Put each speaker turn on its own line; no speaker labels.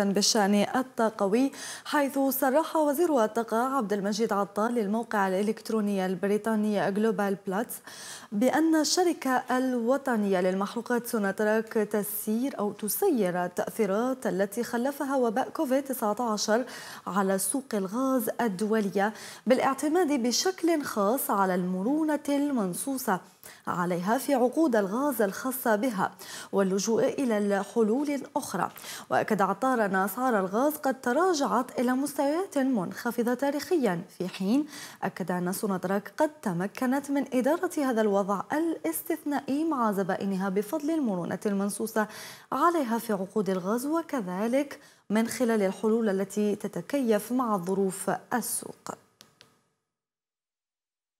بالشأن الطاقوي حيث صرح وزير الطاقة عبد المجيد عطال للموقع الإلكتروني البريطاني جلوبال بلاتس بأن الشركة الوطنية للمحروقات سوناتراك تسير أو تسير التأثيرات التي خلفها وباء كوفيد 19 على سوق الغاز الدولية بالاعتماد بشكل خاص على المرونة المنصوصة عليها في عقود الغاز الخاصة بها واللجوء إلى الحلول الأخرى وأكد عطال ان أسعار الغاز قد تراجعت إلى مستويات منخفضة تاريخيا في حين أكد أن سوندراك قد تمكنت من إدارة هذا الوضع الاستثنائي مع زبائنها بفضل المرونة المنصوصة عليها في عقود الغاز وكذلك من خلال الحلول التي تتكيف مع ظروف السوق